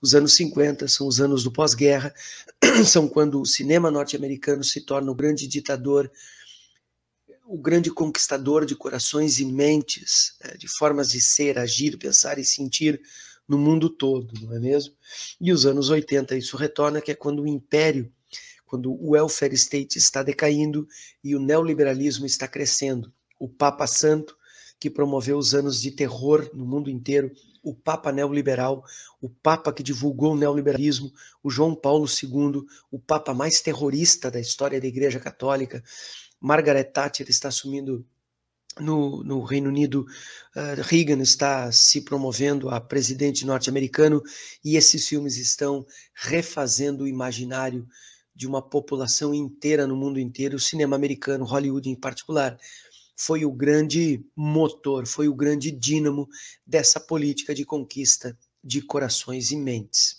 Os anos 50 são os anos do pós-guerra, são quando o cinema norte-americano se torna o grande ditador, o grande conquistador de corações e mentes, né, de formas de ser, agir, pensar e sentir no mundo todo, não é mesmo? E os anos 80 isso retorna, que é quando o império, quando o welfare state está decaindo e o neoliberalismo está crescendo. O Papa Santo que promoveu os anos de terror no mundo inteiro, o Papa neoliberal, o Papa que divulgou o neoliberalismo, o João Paulo II, o Papa mais terrorista da história da Igreja Católica, Margaret Thatcher está assumindo no, no, Reino Unido, uh, Reagan está se promovendo a presidente norte-americano e esses filmes estão refazendo o imaginário de uma população inteira no mundo inteiro, o cinema americano, Hollywood em particular foi o grande motor, foi o grande dínamo dessa política de conquista de corações e mentes.